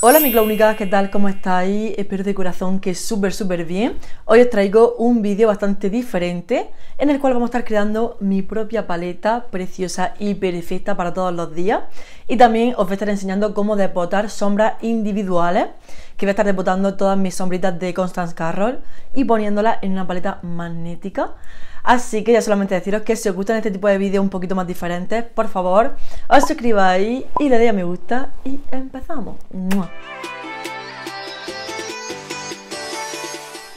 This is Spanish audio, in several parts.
Hola mi clownicas, ¿qué tal? ¿Cómo estáis? Espero de corazón que súper súper bien. Hoy os traigo un vídeo bastante diferente en el cual vamos a estar creando mi propia paleta preciosa y perfecta para todos los días y también os voy a estar enseñando cómo depotar sombras individuales que voy a estar depotando todas mis sombritas de Constance Carroll y poniéndolas en una paleta magnética Así que ya solamente deciros que si os gustan este tipo de vídeos un poquito más diferentes, por favor, os suscribáis y le deis a me gusta y empezamos.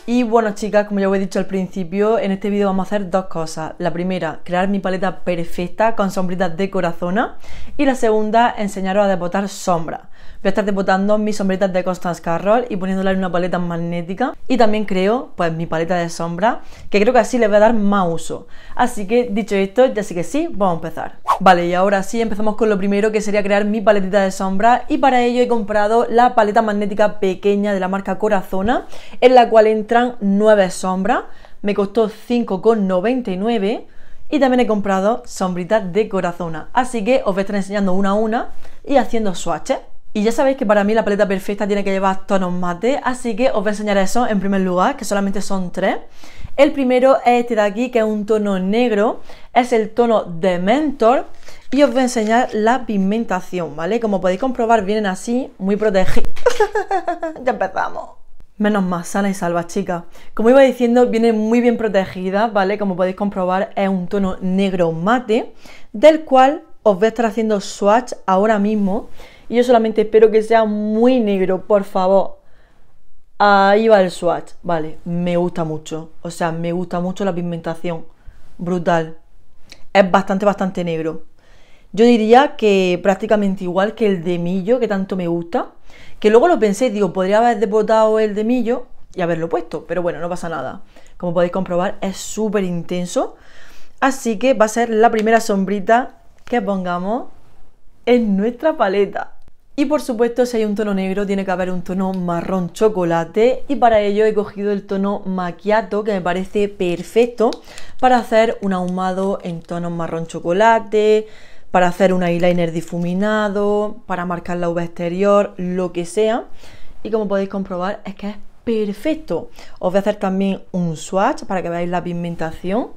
Y bueno chicas, como ya os he dicho al principio, en este vídeo vamos a hacer dos cosas. La primera, crear mi paleta perfecta con sombritas de corazón. Y la segunda, enseñaros a debotar sombra voy a estar depotando mis sombritas de Constance Carroll y poniéndolas en una paleta magnética. Y también creo, pues, mi paleta de sombra, que creo que así les voy a dar más uso. Así que, dicho esto, ya sí que sí, vamos a empezar. Vale, y ahora sí, empezamos con lo primero, que sería crear mi paletita de sombra. Y para ello he comprado la paleta magnética pequeña de la marca Corazona, en la cual entran 9 sombras. Me costó 5,99 y también he comprado sombritas de corazona. Así que os voy a estar enseñando una a una y haciendo swatches. Y ya sabéis que para mí la paleta perfecta tiene que llevar tonos mate, así que os voy a enseñar eso en primer lugar, que solamente son tres. El primero es este de aquí, que es un tono negro, es el tono de Mentor, y os voy a enseñar la pigmentación, ¿vale? Como podéis comprobar, vienen así, muy protegidos. ya empezamos. Menos más, sana y salva, chicas. Como iba diciendo, viene muy bien protegida, ¿vale? Como podéis comprobar, es un tono negro mate, del cual os voy a estar haciendo swatch ahora mismo yo solamente espero que sea muy negro, por favor. Ahí va el swatch. Vale, me gusta mucho. O sea, me gusta mucho la pigmentación. Brutal. Es bastante, bastante negro. Yo diría que prácticamente igual que el de millo, que tanto me gusta. Que luego lo pensé, digo, podría haber desbotado el de millo y haberlo puesto. Pero bueno, no pasa nada. Como podéis comprobar, es súper intenso. Así que va a ser la primera sombrita que pongamos en nuestra paleta. Y por supuesto, si hay un tono negro, tiene que haber un tono marrón chocolate. Y para ello he cogido el tono maquiato que me parece perfecto para hacer un ahumado en tono marrón chocolate, para hacer un eyeliner difuminado, para marcar la uva exterior, lo que sea. Y como podéis comprobar, es que es perfecto. Os voy a hacer también un swatch para que veáis la pigmentación.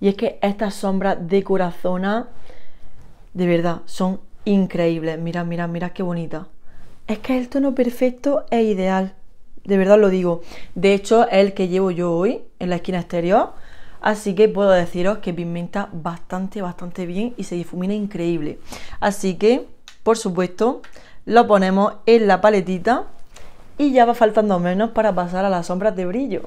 Y es que estas sombras de corazona, de verdad, son increíble. Mira, mira, mira qué bonita. Es que el tono perfecto es ideal. De verdad lo digo. De hecho, es el que llevo yo hoy en la esquina exterior. Así que puedo deciros que pigmenta bastante, bastante bien y se difumina increíble. Así que, por supuesto, lo ponemos en la paletita y ya va faltando menos para pasar a las sombras de brillo.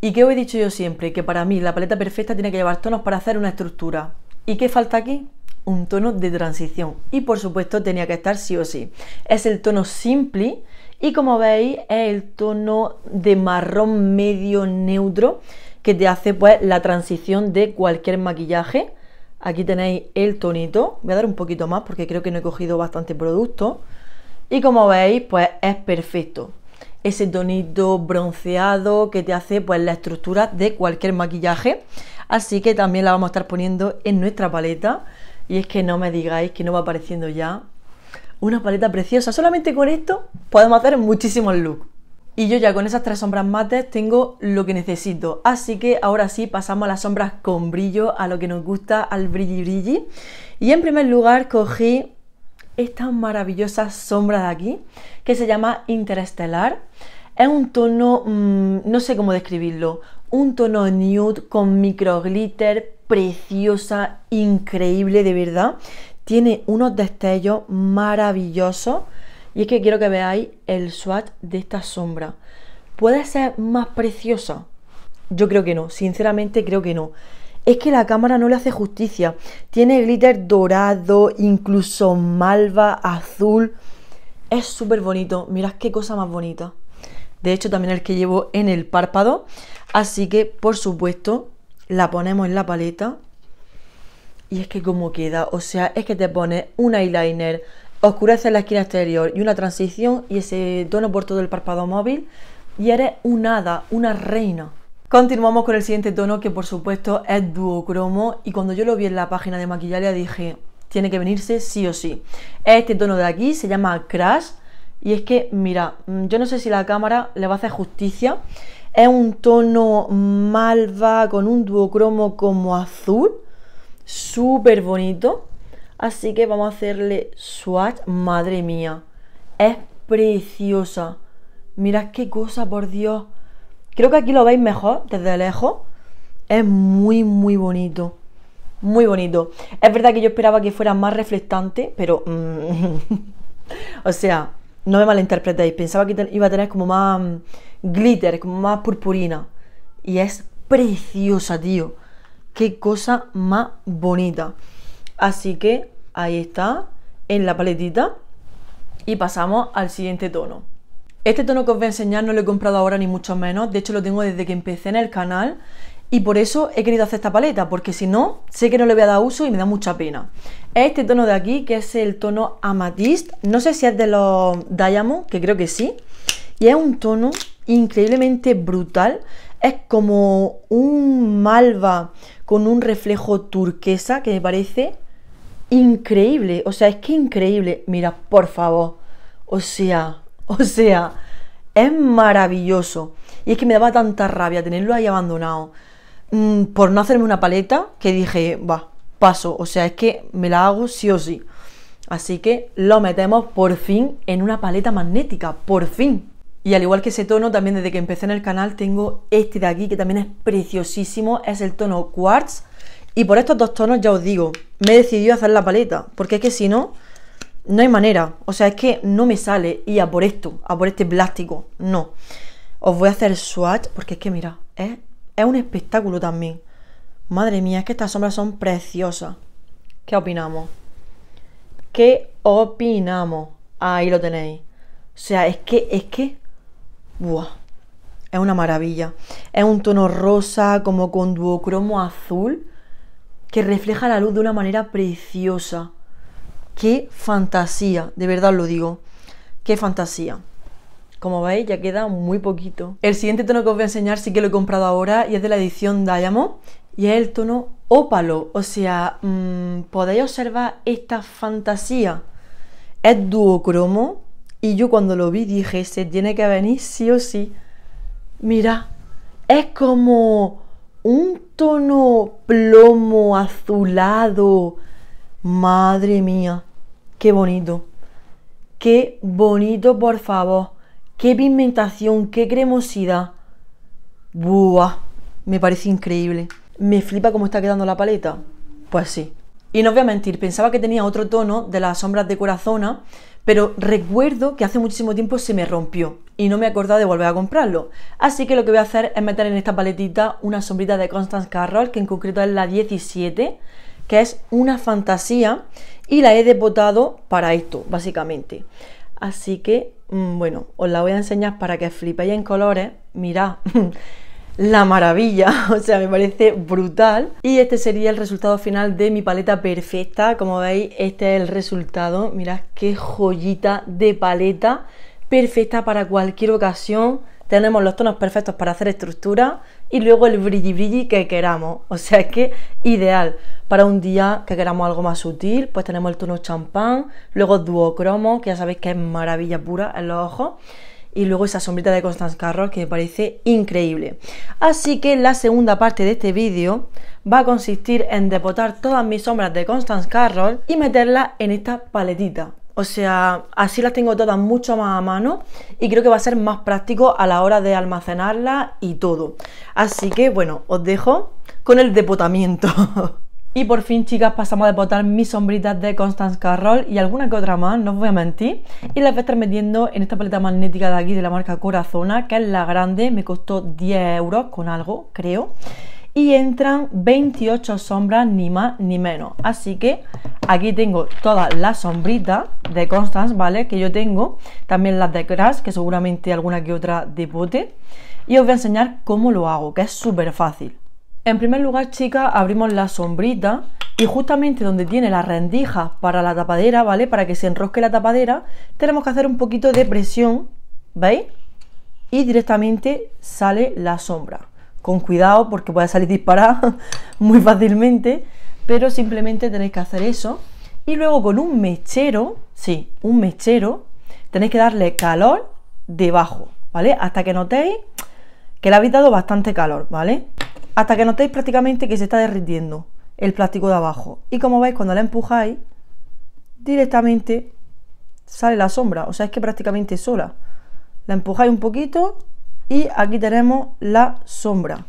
¿Y qué os he dicho yo siempre? Que para mí la paleta perfecta tiene que llevar tonos para hacer una estructura. ¿Y qué falta aquí? un tono de transición y por supuesto tenía que estar sí o sí. Es el tono simple y como veis es el tono de marrón medio neutro que te hace pues la transición de cualquier maquillaje. Aquí tenéis el tonito, voy a dar un poquito más porque creo que no he cogido bastante producto. Y como veis pues es perfecto. Ese tonito bronceado que te hace pues la estructura de cualquier maquillaje. Así que también la vamos a estar poniendo en nuestra paleta y es que no me digáis que no va apareciendo ya una paleta preciosa. Solamente con esto podemos hacer muchísimos looks. Y yo ya con esas tres sombras mates tengo lo que necesito. Así que ahora sí pasamos a las sombras con brillo, a lo que nos gusta, al brilli brilli. Y en primer lugar cogí esta maravillosa sombra de aquí, que se llama Interestelar. Es un tono, mm, no sé cómo describirlo, un tono nude con micro glitter, preciosa, increíble, de verdad. Tiene unos destellos maravillosos. Y es que quiero que veáis el swatch de esta sombra. ¿Puede ser más preciosa? Yo creo que no, sinceramente creo que no. Es que la cámara no le hace justicia. Tiene glitter dorado, incluso malva, azul. Es súper bonito. Mirad qué cosa más bonita. De hecho, también el que llevo en el párpado. Así que, por supuesto, la ponemos en la paleta y es que como queda, o sea, es que te pone un eyeliner, oscurece la esquina exterior y una transición y ese tono por todo el párpado móvil y eres un hada, una reina. Continuamos con el siguiente tono que por supuesto es duocromo y cuando yo lo vi en la página de maquillaria dije, tiene que venirse sí o sí. Este tono de aquí se llama Crash y es que, mira, mm, yo no sé si la cámara le va a hacer justicia, es un tono malva con un duocromo como azul, súper bonito. Así que vamos a hacerle swatch, madre mía, es preciosa. Mirad qué cosa, por Dios. Creo que aquí lo veis mejor desde lejos. Es muy, muy bonito. Muy bonito. Es verdad que yo esperaba que fuera más reflectante, pero... Mm, o sea, no me malinterpretéis, pensaba que iba a tener como más mm, glitter, como más purpurina. Y es preciosa, tío. Qué cosa más bonita. Así que ahí está, en la paletita. Y pasamos al siguiente tono. Este tono que os voy a enseñar no lo he comprado ahora ni mucho menos. De hecho lo tengo desde que empecé en el canal. Y por eso he querido hacer esta paleta, porque si no, sé que no le voy a dar uso y me da mucha pena este tono de aquí, que es el tono amatist. No sé si es de los Diamond, que creo que sí. Y es un tono increíblemente brutal. Es como un malva con un reflejo turquesa que me parece increíble. O sea, es que increíble. Mira, por favor. O sea, o sea, es maravilloso. Y es que me daba tanta rabia tenerlo ahí abandonado. Mm, por no hacerme una paleta que dije, va, paso, o sea, es que me la hago sí o sí. Así que lo metemos por fin en una paleta magnética, por fin. Y al igual que ese tono, también desde que empecé en el canal tengo este de aquí que también es preciosísimo, es el tono Quartz. Y por estos dos tonos ya os digo, me he decidido hacer la paleta, porque es que si no, no hay manera. O sea, es que no me sale y a por esto, a por este plástico, no. Os voy a hacer swatch, porque es que mira, es un espectáculo también. Madre mía, es que estas sombras son preciosas. ¿Qué opinamos? ¿Qué opinamos? Ahí lo tenéis. O sea, es que, es que. Buah. Es una maravilla. Es un tono rosa, como con duocromo azul, que refleja la luz de una manera preciosa. ¡Qué fantasía! De verdad os lo digo. ¡Qué fantasía! Como veis, ya queda muy poquito. El siguiente tono que os voy a enseñar sí que lo he comprado ahora y es de la edición Diamond y es el tono ópalo, o sea, mm, podéis observar esta fantasía. Es duocromo y yo cuando lo vi dije, se tiene que venir sí o sí. Mira, es como un tono plomo azulado. Madre mía, qué bonito. Qué bonito, por favor. Qué pigmentación, qué cremosidad. Buah, me parece increíble me flipa cómo está quedando la paleta. Pues sí. Y no os voy a mentir, pensaba que tenía otro tono de las sombras de corazona, pero recuerdo que hace muchísimo tiempo se me rompió y no me acordaba de volver a comprarlo. Así que lo que voy a hacer es meter en esta paletita una sombrita de Constance Carroll, que en concreto es la 17, que es una fantasía y la he depotado para esto, básicamente. Así que, mm, bueno, os la voy a enseñar para que flipéis en colores. Mirad, la maravilla, o sea, me parece brutal. Y este sería el resultado final de mi paleta perfecta. Como veis, este es el resultado. Mirad qué joyita de paleta, perfecta para cualquier ocasión. Tenemos los tonos perfectos para hacer estructura y luego el brilli brilli que queramos. O sea, es que ideal. Para un día que queramos algo más sutil, pues tenemos el tono champán, luego duocromo, que ya sabéis que es maravilla pura en los ojos y luego esa sombrita de Constance Carroll que me parece increíble. Así que la segunda parte de este vídeo va a consistir en depotar todas mis sombras de Constance Carroll y meterlas en esta paletita. O sea, así las tengo todas mucho más a mano y creo que va a ser más práctico a la hora de almacenarlas y todo. Así que bueno, os dejo con el depotamiento. Y por fin, chicas, pasamos a botar mis sombritas de Constance Carroll y alguna que otra más, no os voy a mentir. Y las voy a estar metiendo en esta paleta magnética de aquí de la marca Corazona, que es la grande, me costó 10 euros con algo, creo. Y entran 28 sombras, ni más ni menos. Así que aquí tengo todas las sombritas de Constance, ¿vale? Que yo tengo. También las de Crash, que seguramente alguna que otra de Y os voy a enseñar cómo lo hago, que es súper fácil. En primer lugar, chicas, abrimos la sombrita y justamente donde tiene la rendija para la tapadera, ¿vale? Para que se enrosque la tapadera, tenemos que hacer un poquito de presión, ¿veis? Y directamente sale la sombra. Con cuidado porque puede salir disparada muy fácilmente, pero simplemente tenéis que hacer eso. Y luego con un mechero, sí, un mechero, tenéis que darle calor debajo, ¿vale? Hasta que notéis que le habéis dado bastante calor, ¿vale? hasta que notéis prácticamente que se está derritiendo el plástico de abajo. Y como veis, cuando la empujáis, directamente sale la sombra, o sea, es que prácticamente sola. La empujáis un poquito y aquí tenemos la sombra.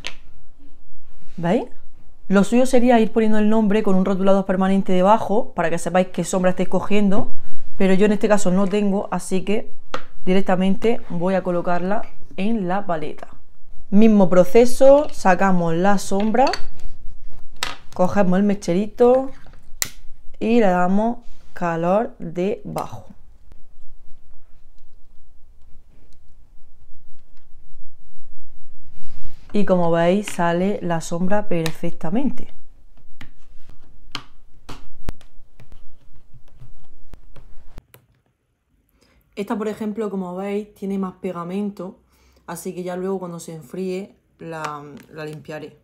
¿Veis? Lo suyo sería ir poniendo el nombre con un rotulado permanente debajo para que sepáis qué sombra estáis cogiendo, pero yo en este caso no tengo, así que directamente voy a colocarla en la paleta. Mismo proceso, sacamos la sombra, cogemos el mecherito y le damos calor debajo. Y como veis sale la sombra perfectamente. Esta por ejemplo como veis tiene más pegamento así que ya luego cuando se enfríe la, limpiaré.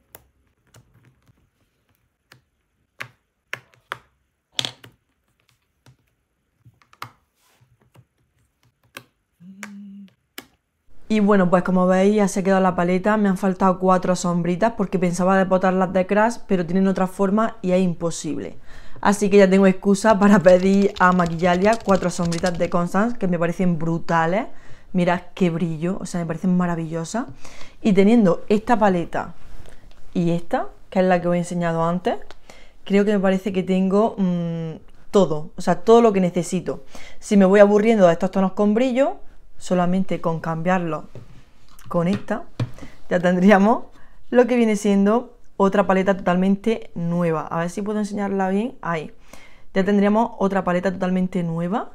Y bueno, pues como veis ya se ha quedado la paleta, me han faltado cuatro sombritas porque pensaba depotarlas de Crash, pero tienen otra forma y es imposible. Así que ya tengo excusa para pedir a Maquillalia cuatro sombritas de Constance que me parecen brutales. Mirad qué brillo, o sea, me parece maravillosa. Y teniendo esta paleta y esta, que es la que os he enseñado antes, creo que me parece que tengo mm, todo, o sea, todo lo que necesito. Si me voy aburriendo de estos tonos con brillo, solamente con cambiarlo con esta, ya tendríamos lo que viene siendo otra paleta totalmente nueva. A ver si puedo enseñarla bien. Ahí. Ya tendríamos otra paleta totalmente nueva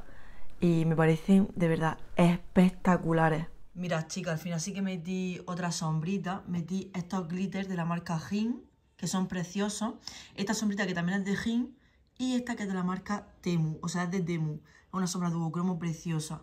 y me parecen de verdad espectaculares. Mira, chicas, al final sí que metí otra sombrita, metí estos glitters de la marca Gin, que son preciosos. Esta sombrita que también es de gin. y esta que es de la marca Temu, o sea, es de Temu. Es una sombra duocromo preciosa.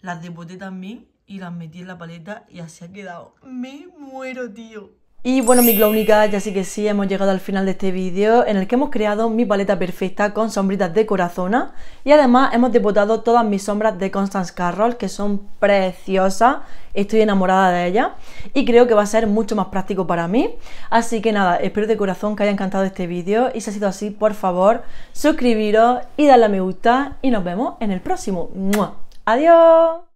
Las depoté también y las metí en la paleta y así ha quedado. ¡Me muero, tío! Y bueno, mi clownica, ya sí que sí, hemos llegado al final de este vídeo en el que hemos creado mi paleta perfecta con sombritas de corazona y además hemos depotado todas mis sombras de Constance Carroll que son preciosas, estoy enamorada de ellas y creo que va a ser mucho más práctico para mí. Así que nada, espero de corazón que haya encantado este vídeo y si ha sido así, por favor, suscribiros y darle a me gusta y nos vemos en el próximo. ¡Adiós!